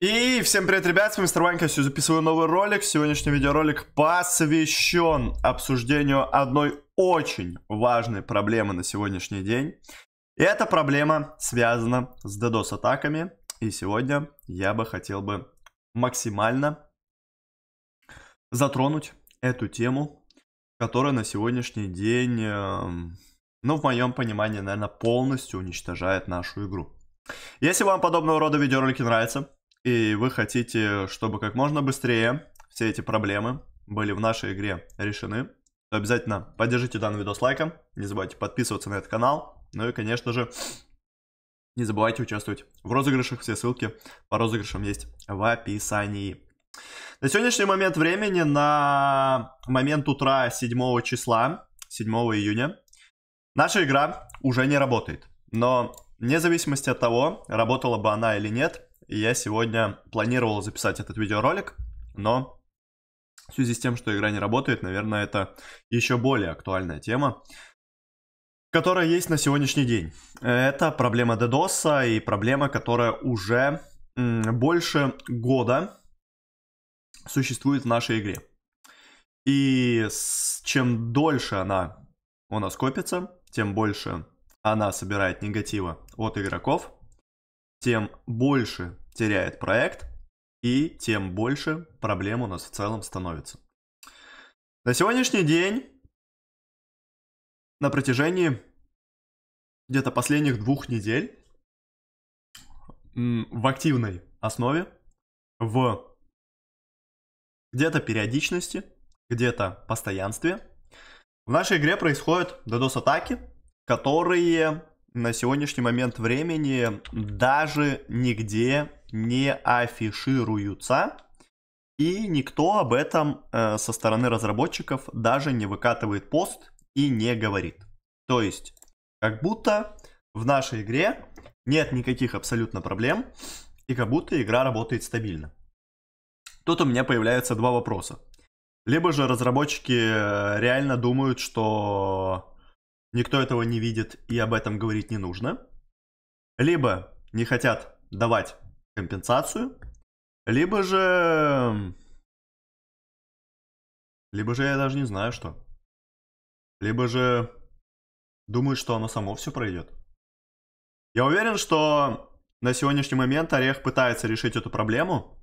И всем привет, ребят, с вами Мистер Ванька, все записываю новый ролик. Сегодняшний видеоролик посвящен обсуждению одной очень важной проблемы на сегодняшний день. И эта проблема связана с DDoS-атаками. И сегодня я бы хотел бы максимально затронуть эту тему, которая на сегодняшний день, эм, ну, в моем понимании, наверное, полностью уничтожает нашу игру. Если вам подобного рода видеоролики нравятся, и вы хотите, чтобы как можно быстрее все эти проблемы были в нашей игре решены, то обязательно поддержите данный видос лайком, не забывайте подписываться на этот канал, ну и, конечно же, не забывайте участвовать в розыгрышах, все ссылки по розыгрышам есть в описании. На сегодняшний момент времени, на момент утра 7 числа, 7 июня, наша игра уже не работает. Но вне зависимости от того, работала бы она или нет, я сегодня планировал записать этот видеоролик, но в связи с тем, что игра не работает, наверное, это еще более актуальная тема, которая есть на сегодняшний день. Это проблема DDoS и проблема, которая уже больше года существует в нашей игре. И чем дольше она у нас копится, тем больше она собирает негатива от игроков – тем больше теряет проект и тем больше проблем у нас в целом становится. На сегодняшний день на протяжении где-то последних двух недель в активной основе, в где-то периодичности, где-то постоянстве. В нашей игре происходят DDoS-атаки, которые на сегодняшний момент времени даже нигде не афишируются. И никто об этом э, со стороны разработчиков даже не выкатывает пост и не говорит. То есть, как будто в нашей игре нет никаких абсолютно проблем, и как будто игра работает стабильно. Тут у меня появляются два вопроса. Либо же разработчики э, реально думают, что никто этого не видит и об этом говорить не нужно, либо не хотят давать компенсацию, либо же... Либо же я даже не знаю что. Либо же думают, что оно само все пройдет. Я уверен, что на сегодняшний момент Орех пытается решить эту проблему,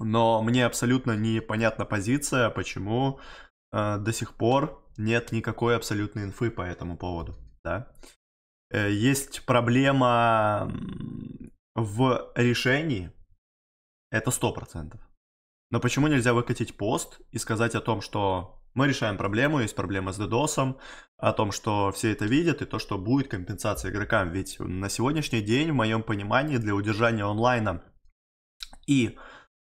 но мне абсолютно непонятна позиция, почему э, до сих пор нет никакой абсолютной инфы по этому поводу, да. Э, есть проблема в решении, это 100%. Но почему нельзя выкатить пост и сказать о том, что мы решаем проблему, есть проблема с DDoS, о том, что все это видят, и то, что будет компенсация игрокам. Ведь на сегодняшний день, в моем понимании, для удержания онлайна и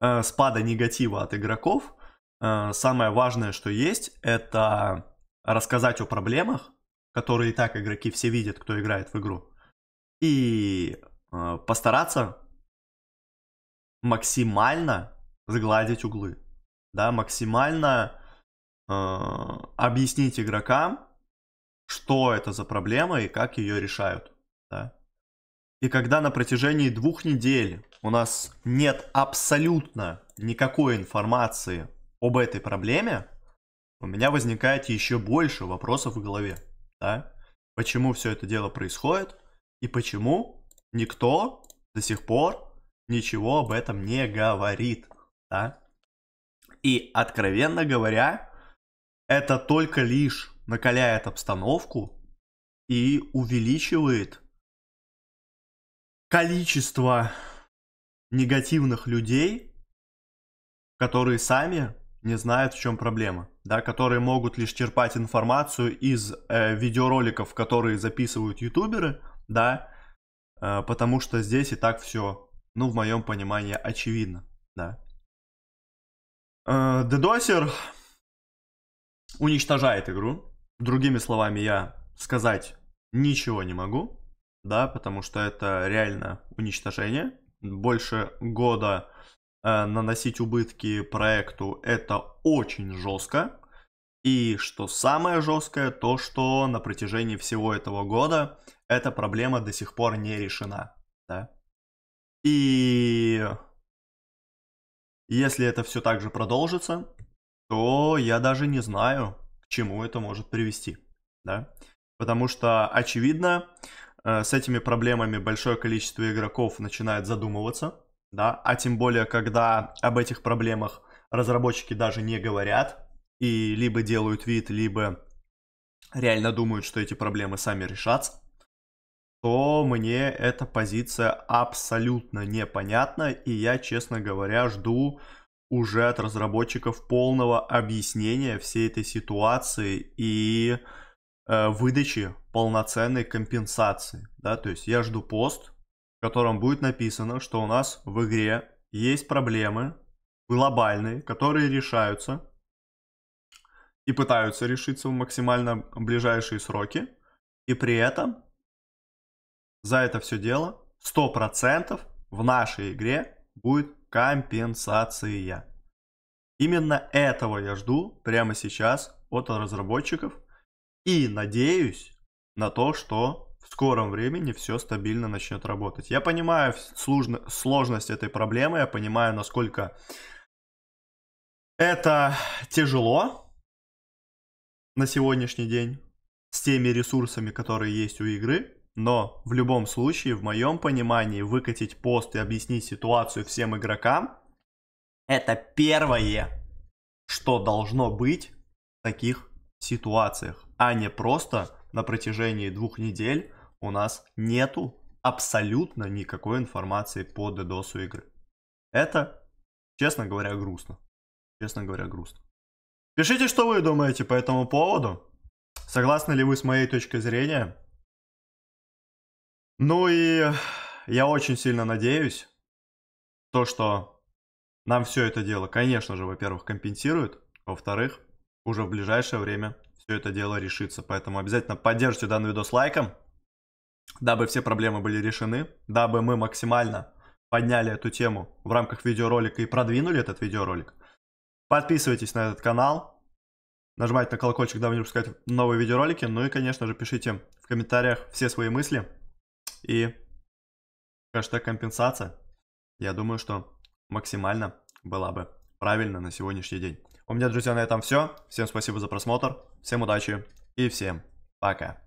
э, спада негатива от игроков, э, самое важное, что есть, это рассказать о проблемах, которые и так игроки все видят, кто играет в игру, и э, постараться максимально сгладить углы, да, максимально э, объяснить игрокам, что это за проблема и как ее решают, да. И когда на протяжении двух недель у нас нет абсолютно никакой информации об этой проблеме, у меня возникает еще больше вопросов в голове, да? Почему все это дело происходит и почему никто до сих пор ничего об этом не говорит, да? И, откровенно говоря, это только лишь накаляет обстановку и увеличивает количество негативных людей, которые сами не знают, в чем проблема, да, которые могут лишь черпать информацию из э, видеороликов, которые записывают ютуберы, да, э, потому что здесь и так все, ну, в моем понимании, очевидно, да. Э, дедосер уничтожает игру, другими словами, я сказать ничего не могу, да, потому что это реально уничтожение, больше года Э, наносить убытки проекту, это очень жестко. И что самое жесткое, то что на протяжении всего этого года эта проблема до сих пор не решена. Да? И если это все так же продолжится, то я даже не знаю, к чему это может привести. Да? Потому что, очевидно, э, с этими проблемами большое количество игроков начинает задумываться – да, а тем более, когда об этих проблемах разработчики даже не говорят и либо делают вид, либо реально думают, что эти проблемы сами решатся, то мне эта позиция абсолютно непонятна, и я, честно говоря, жду уже от разработчиков полного объяснения всей этой ситуации и э, выдачи полноценной компенсации, да, то есть я жду пост, в котором будет написано, что у нас в игре есть проблемы глобальные, которые решаются и пытаются решиться в максимально ближайшие сроки. И при этом за это все дело 100% в нашей игре будет компенсация. Именно этого я жду прямо сейчас от разработчиков и надеюсь на то, что в скором времени все стабильно начнет работать. Я понимаю сложно, сложность этой проблемы, я понимаю, насколько это тяжело на сегодняшний день с теми ресурсами, которые есть у игры, но в любом случае, в моем понимании, выкатить пост и объяснить ситуацию всем игрокам, это первое, что должно быть в таких ситуациях, а не просто на протяжении двух недель у нас нету абсолютно никакой информации по DDoS игры. Это, честно говоря, грустно. Честно говоря, грустно. Пишите, что вы думаете по этому поводу. Согласны ли вы с моей точкой зрения? Ну и я очень сильно надеюсь, то, что нам все это дело, конечно же, во-первых, компенсирует, во-вторых, уже в ближайшее время все это дело решится. Поэтому обязательно поддержите данный видос лайком, дабы все проблемы были решены, дабы мы максимально подняли эту тему в рамках видеоролика и продвинули этот видеоролик. Подписывайтесь на этот канал, нажимайте на колокольчик, дабы не пропускать новые видеоролики, ну и, конечно же, пишите в комментариях все свои мысли и хэштег компенсация. Я думаю, что максимально была бы правильно на сегодняшний день. У меня, друзья, на этом все. Всем спасибо за просмотр, всем удачи и всем пока.